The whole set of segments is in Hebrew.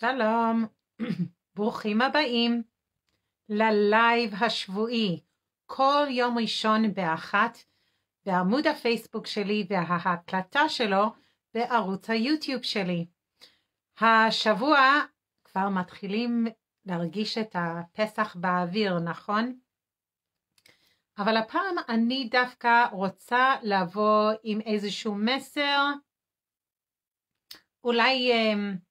שלום, ברוכים הבאים ללייב השבועי, כל יום ראשון באחת, בעמוד הפייסבוק שלי וההקלטה שלו בערוץ היוטיוב שלי. השבוע כבר מתחילים להרגיש את הפסח באוויר, נכון? אבל הפעם אני דווקא רוצה לבוא עם איזשהו מסר, אולי... אמ,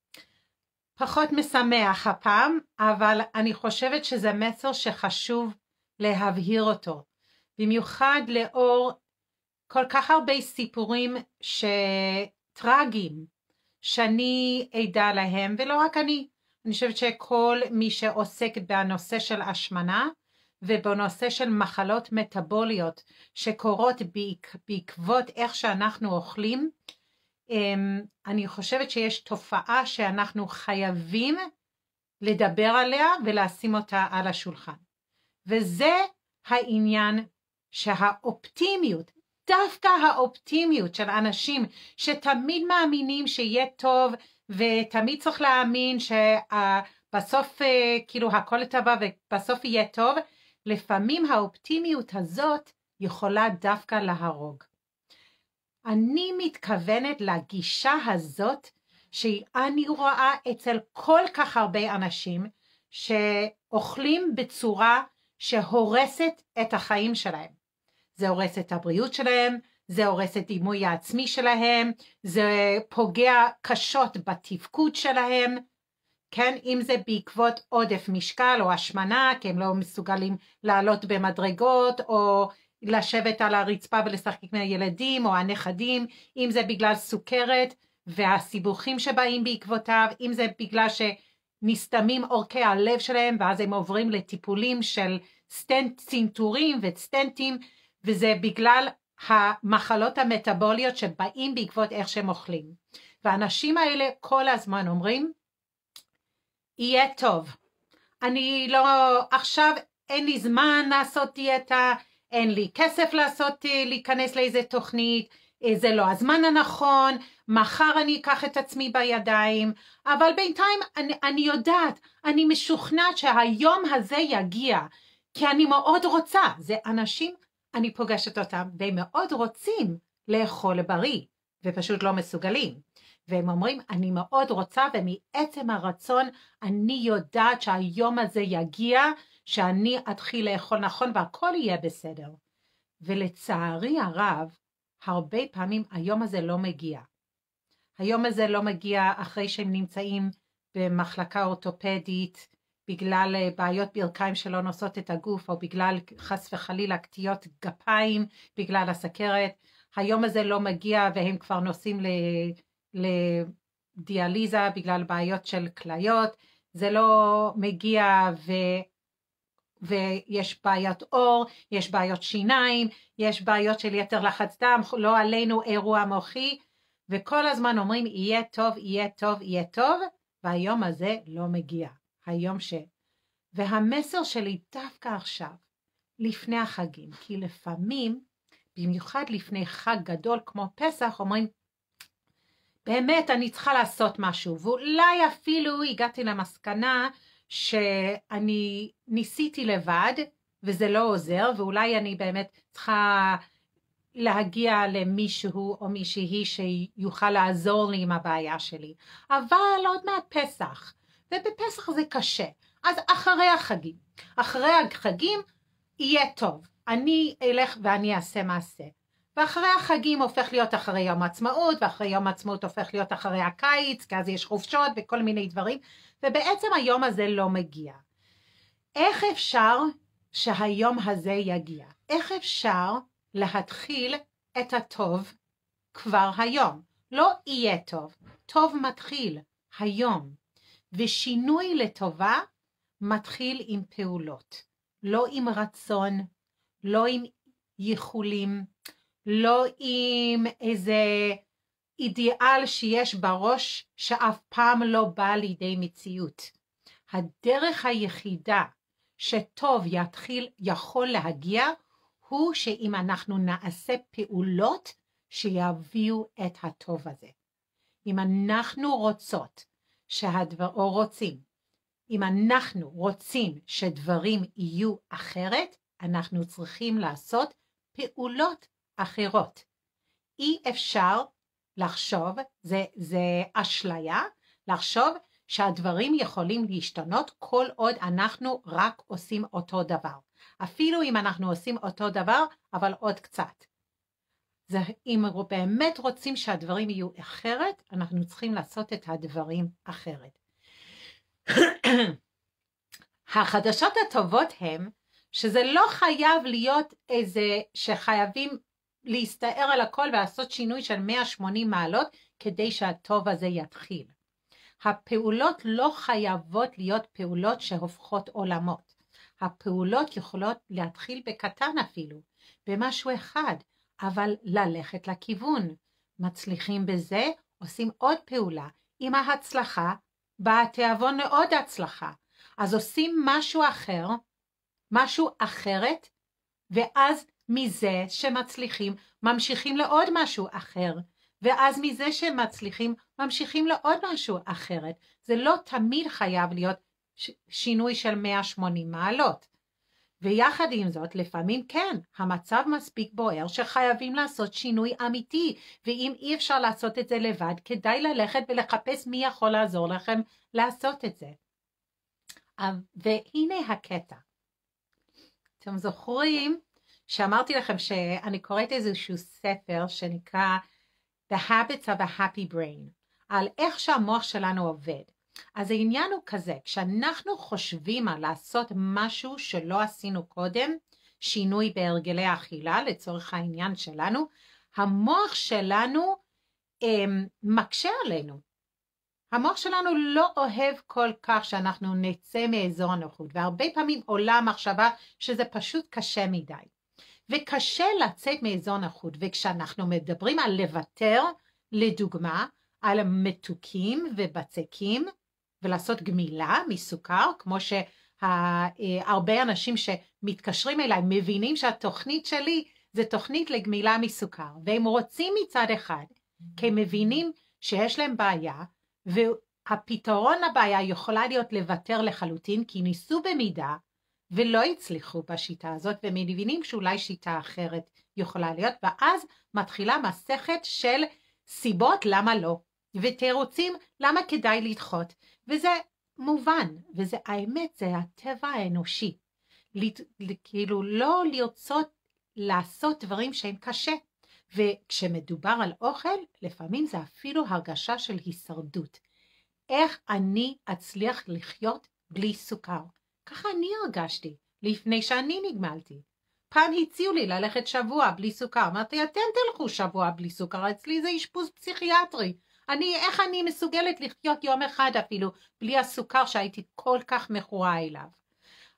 פחות משמח הפעם, אבל אני חושבת שזה מסר שחשוב להבהיר אותו. במיוחד לאור כל כך הרבה סיפורים שטרגיים שאני עדה להם, ולא רק אני, אני חושבת שכל מי שעוסק בנושא של השמנה ובנושא של מחלות מטבוליות שקורות בעקבות איך שאנחנו אוכלים, אמ, אני חושבת שיש תופעה שאנחנו חייבים לדבר עליה ולשים אותה על השולחן. וזה העניין שהאופטימיות, דווקא האופטימיות של אנשים שתמיד מאמינים שיהיה טוב ותמיד צריך להאמין שבסוף אה, כאילו הכל לטבע ובסוף יהיה טוב, לפעמים האופטימיות הזאת יכולה דווקא להרוג. אני מתכוונת לגישה הזאת שאני רואה אצל כל כך הרבה אנשים שאוכלים בצורה שהורסת את החיים שלהם. זה הורס את הבריאות שלהם, זה הורס את דימוי העצמי שלהם, זה פוגע קשות בתפקוד שלהם, כן, אם זה בעקבות עודף משקל או השמנה, כי הם לא מסוגלים לעלות במדרגות, או לשבת על הרצפה ולשחק עם הילדים או הנכדים, אם זה בגלל סוכרת והסיבוכים שבאים בעקבותיו, אם זה בגלל שנסתמים עורקי הלב שלהם ואז הם עוברים לטיפולים של סטנט, צנתורים וסטנטים, וזה בגלל המחלות המטבוליות שבאים בעקבות איך שהם אוכלים. והאנשים האלה כל הזמן אומרים, יהיה טוב. אני לא, עכשיו אין לי זמן לעשות דיאטה, אין לי כסף לעשות, אה, להיכנס לאיזה תוכנית, אה, זה לא הזמן הנכון, מחר אני אקח את עצמי בידיים, אבל בינתיים אני, אני יודעת, אני משוכנעת שהיום הזה יגיע, כי אני מאוד רוצה, זה אנשים, אני פוגשת אותם, והם מאוד רוצים לאכול בריא, ופשוט לא מסוגלים. והם אומרים, אני מאוד רוצה, ומעצם הרצון, אני יודעת שהיום הזה יגיע, שאני אתחיל לאכול נכון והכל יהיה בסדר. ולצערי הרב, הרבה פעמים היום הזה לא מגיע. היום הזה לא מגיע אחרי שהם נמצאים במחלקה אורתופדית, בגלל אה, בעיות ברכיים שלא נושאות את הגוף, או בגלל חס וחלילה קטיעות גפיים, בגלל הסכרת. היום הזה לא מגיע והם כבר נוסעים לדיאליזה בגלל בעיות של כליות. זה לא מגיע ויש בעיות עור, יש בעיות שיניים, יש בעיות של יתר לחץ דם, לא עלינו אירוע מוחי, וכל הזמן אומרים יהיה טוב, יהיה טוב, יהיה טוב, והיום הזה לא מגיע, היום ש... והמסר שלי דווקא עכשיו, לפני החגים, כי לפעמים, במיוחד לפני חג גדול כמו פסח, אומרים, באמת אני צריכה לעשות משהו, ואולי אפילו הגעתי למסקנה שאני ניסיתי לבד וזה לא עוזר, ואולי אני באמת צריכה להגיע למישהו או מישהי שיוכל לעזור לי עם הבעיה שלי. אבל עוד מעט פסח, ובפסח זה קשה. אז אחרי החגים, אחרי החגים יהיה טוב. אני אלך ואני אעשה מעשה. ואחרי החגים הופך להיות אחרי יום העצמאות, ואחרי יום העצמאות הופך להיות אחרי הקיץ, כי אז יש חופשות וכל מיני דברים, ובעצם היום הזה לא מגיע. איך אפשר שהיום הזה יגיע? איך אפשר להתחיל את הטוב כבר היום? לא יהיה טוב, טוב מתחיל היום, ושינוי לטובה מתחיל עם פעולות, לא עם רצון, לא עם ייחולים, לא עם איזה אידיאל שיש בראש שאף פעם לא בא לידי מציאות. הדרך היחידה שטוב יתחיל, יכול להגיע, הוא שאם אנחנו נעשה פעולות שיביאו את הטוב הזה. אם אנחנו רוצות שהדבר, או רוצים, אם אנחנו רוצים שדברים יהיו אחרת, אנחנו צריכים לעשות פעולות אחרות. אי אפשר לחשוב, זה, זה אשליה, לחשוב שהדברים יכולים להשתנות כל עוד אנחנו רק עושים אותו דבר. אפילו אם אנחנו עושים אותו דבר, אבל עוד קצת. זה אם באמת רוצים שהדברים יהיו אחרת, אנחנו צריכים לעשות את הדברים אחרת. החדשות הטובות הן שזה לא חייב להיות איזה שחייבים להסתער על הכל ולעשות שינוי של 180 מעלות כדי שהטוב הזה יתחיל. הפעולות לא חייבות להיות פעולות שהופכות עולמות. הפעולות יכולות להתחיל בקטן אפילו, במשהו אחד, אבל ללכת לכיוון. מצליחים בזה, עושים עוד פעולה. עם ההצלחה, בא התיאבון לעוד הצלחה. אז עושים משהו אחר, משהו אחרת, ואז מזה שמצליחים, ממשיכים לעוד משהו אחר. ואז מזה שהם מצליחים, ממשיכים לעוד משהו אחרת. זה לא תמיד חייב להיות ש- שינוי של 180 מעלות. ויחד עם זאת, לפעמים כן, המצב מספיק בוער שחייבים לעשות שינוי אמיתי, ואם אי אפשר לעשות את זה לבד, כדאי ללכת ולחפש מי יכול לעזור לכם לעשות את זה. והנה הקטע. אתם זוכרים שאמרתי לכם שאני קוראת איזשהו ספר שנקרא The Habits of a Happy Brain, על איך שהמוח שלנו עובד. אז העניין הוא כזה, כשאנחנו חושבים על לעשות משהו שלא עשינו קודם, שינוי בהרגלי האכילה לצורך העניין שלנו, המוח שלנו הם, אמ, מקשה עלינו. המוח שלנו לא אוהב כל כך שאנחנו נצא מאזור הנוחות, והרבה פעמים עולה המחשבה שזה פשוט קשה מדי. וקשה לצאת מאזון החוט. וכשאנחנו מדברים על לוותר, לדוגמה, על מתוקים ובצקים, ולעשות גמילה מסוכר, כמו שהרבה אנשים שמתקשרים אליי מבינים שהתוכנית שלי זה תוכנית לגמילה מסוכר, והם רוצים מצד אחד, כי הם מבינים שיש להם בעיה, והפתרון לבעיה יכולה להיות לוותר לחלוטין, כי ניסו במידה, ולא הצליחו בשיטה הזאת, והם מבינים שאולי שיטה אחרת יכולה להיות, ואז מתחילה מסכת של סיבות למה לא, ותירוצים למה כדאי לדחות, וזה מובן, וזה האמת, זה הטבע האנושי. לת, כאילו לא לרצות לעשות דברים שהם קשה. וכשמדובר על אוכל, לפעמים זה אפילו הרגשה של הישרדות. איך אני אצליח לחיות בלי סוכר? ככה אני הרגשתי, לפני שאני נגמלתי. פעם הציעו לי ללכת שבוע בלי סוכר, אמרתי, אתם תלכו שבוע בלי סוכר, אצלי זה אשפוז פסיכיאטרי. אני, איך אני מסוגלת לחיות יום אחד אפילו בלי הסוכר שהייתי כל כך מכורה אליו?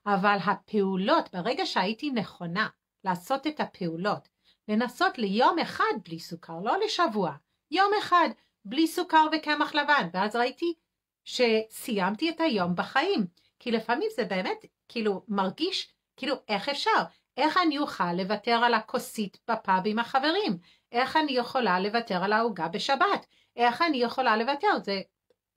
אבל הפעולות, ברגע שהייתי נכונה לעשות את הפעולות, לנסות ליום אחד בלי סוכר, לא לשבוע, יום אחד בלי סוכר וקמח לבן, ואז ראיתי שסיימתי את היום בחיים. כי לפעמים זה באמת כאילו מרגיש, כאילו איך אפשר? איך אני אוכל לוותר על הכוסית בפאב עם החברים? איך אני יכולה לוותר על העוגה בשבת? איך אני יכולה לוותר? זה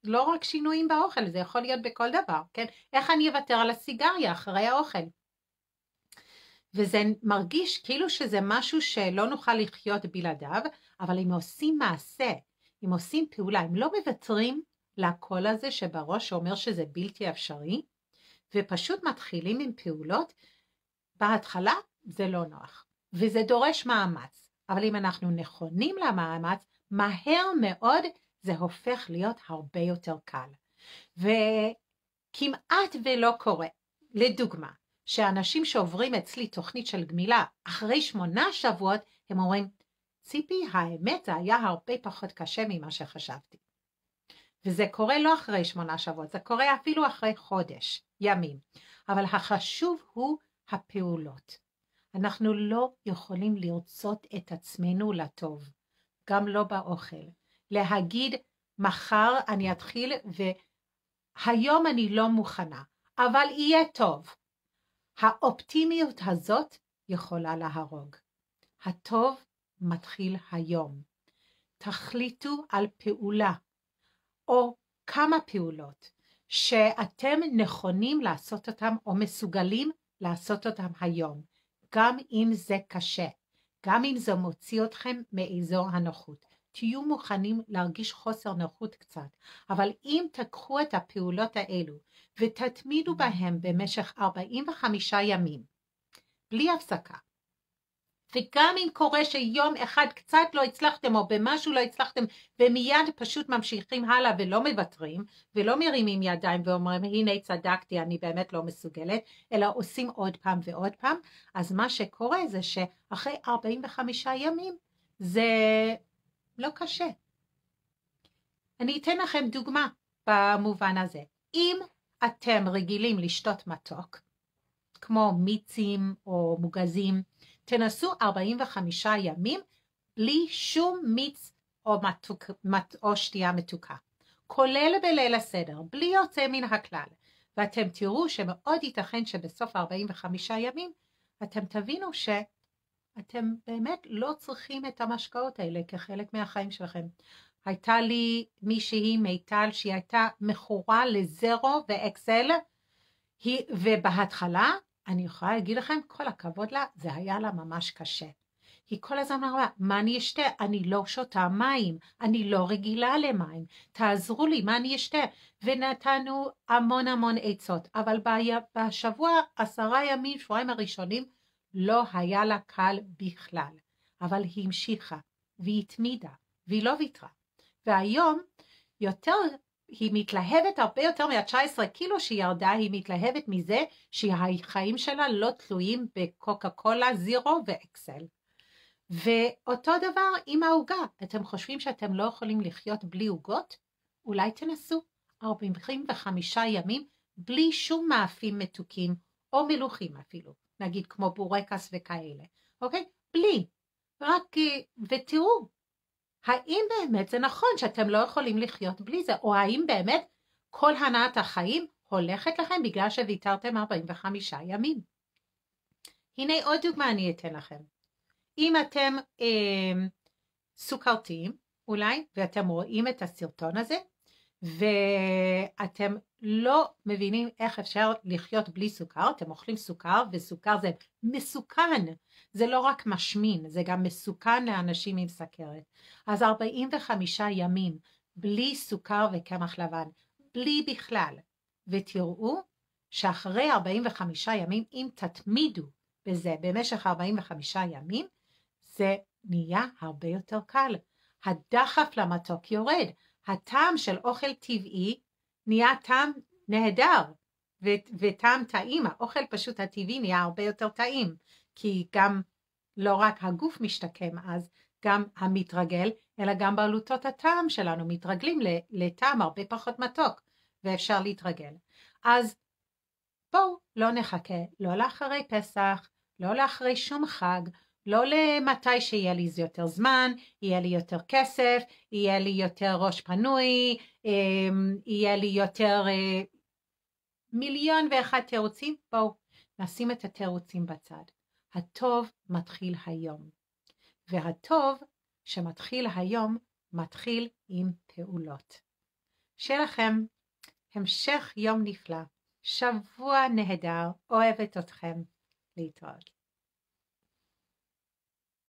לא רק שינויים באוכל, זה יכול להיות בכל דבר, כן? איך אני אוותר על הסיגריה אחרי האוכל? וזה מרגיש כאילו שזה משהו שלא נוכל לחיות בלעדיו, אבל אם עושים מעשה, אם עושים פעולה, אם לא מוותרים לקול הזה שבראש שאומר שזה בלתי אפשרי, ופשוט מתחילים עם פעולות, בהתחלה זה לא נוח, וזה דורש מאמץ, אבל אם אנחנו נכונים למאמץ, מהר מאוד זה הופך להיות הרבה יותר קל. וכמעט ולא קורה. לדוגמה, שאנשים שעוברים אצלי תוכנית של גמילה אחרי שמונה שבועות, הם אומרים, ציפי, האמת זה היה הרבה פחות קשה ממה שחשבתי. וזה קורה לא אחרי שמונה שבועות, זה קורה אפילו אחרי חודש, ימים. אבל החשוב הוא הפעולות. אנחנו לא יכולים לרצות את עצמנו לטוב, גם לא באוכל. להגיד, מחר אני אתחיל והיום אני לא מוכנה, אבל יהיה טוב. האופטימיות הזאת יכולה להרוג. הטוב מתחיל היום. תחליטו על פעולה, כמה פעולות שאתם נכונים לעשות אותם או מסוגלים לעשות אותם היום, גם אם זה קשה, גם אם זה מוציא אתכם מאזור הנוחות. תהיו מוכנים להרגיש חוסר נוחות קצת, אבל אם תקחו את הפעולות האלו ותתמידו mm-hmm. בהם במשך 45 ימים, בלי הפסקה, וגם אם קורה שיום אחד קצת לא הצלחתם או במשהו לא הצלחתם ומיד פשוט ממשיכים הלאה ולא מוותרים ולא מרימים ידיים ואומרים הנה צדקתי אני באמת לא מסוגלת אלא עושים עוד פעם ועוד פעם אז מה שקורה זה שאחרי 45 ימים זה לא קשה. אני אתן לכם דוגמה במובן הזה. אם אתם רגילים לשתות מתוק כמו מיצים או מוגזים תנסו 45 ימים בלי שום מיץ או, מתוק, או שתייה מתוקה, כולל בליל הסדר, בלי יוצא מן הכלל, ואתם תראו שמאוד ייתכן שבסוף 45 ימים אתם תבינו ש... אתם באמת לא צריכים את המשקאות האלה כחלק מהחיים שלכם. הייתה לי מישהי, מיטל, שהיא הייתה מכורה לזרו ואקסל, היא, ובהתחלה אני יכולה להגיד לכם, כל הכבוד לה, זה היה לה ממש קשה. היא כל הזמן אמרה, מה אני אשתה? אני לא שותה מים, אני לא רגילה למים, תעזרו לי, מה אני אשתה? ונתנו המון המון עצות, אבל בשבוע, עשרה ימים, שבועיים הראשונים, לא היה לה קל בכלל, אבל היא המשיכה, והיא התמידה, והיא לא ויתרה. והיום, יותר היא מתלהבת הרבה יותר מה-19 קילו שהיא ירדה, היא מתלהבת מזה שהחיים שלה לא תלויים בקוקה קולה, זירו ואקסל. ואותו דבר עם העוגה, אתם חושבים שאתם לא יכולים לחיות בלי עוגות? אולי תנסו 45 ימים בלי שום מאפים מתוקים, או מלוכים אפילו, נגיד כמו בורקס וכאלה, אוקיי? בלי. רק, אה, ותראו האם באמת זה נכון שאתם לא יכולים לחיות בלי זה, או האם באמת כל הנעת החיים הולכת לכם בגלל שוויתרתם 45 ימים. הנה עוד דוגמה אני אתן לכם. אם אתם אה, סוכרתיים אולי, ואתם רואים את הסרטון הזה, ואתם לא מבינים איך אפשר לחיות בלי סוכר, אתם אוכלים סוכר וסוכר זה מסוכן, זה לא רק משמין, זה גם מסוכן לאנשים עם סכרת. אז 45 ימים בלי סוכר וקמח לבן, בלי בכלל, ותראו שאחרי 45 ימים, אם תתמידו בזה במשך 45 ימים, זה נהיה הרבה יותר קל. הדחף למתוק יורד, הטעם של אוכל טבעי נהיה טעם נהדר וטעם טעים, האוכל פשוט הטבעי נהיה הרבה יותר טעים, כי גם לא רק הגוף משתקם אז, גם המתרגל, אלא גם בעלותות הטעם שלנו מתרגלים לטעם הרבה פחות מתוק, ואפשר להתרגל. אז בואו לא נחכה, לא לאחרי פסח, לא לאחרי שום חג, לא למתי שיהיה לי זה יותר זמן, יהיה לי יותר כסף, יהיה לי יותר ראש פנוי, אמ, יהיה לי יותר אה, מיליון ואחד תירוצים, בואו נשים את התירוצים בצד. הטוב מתחיל היום, והטוב שמתחיל היום מתחיל עם פעולות. שיהיה לכם המשך יום נפלא, שבוע נהדר, אוהבת אתכם, להתראות.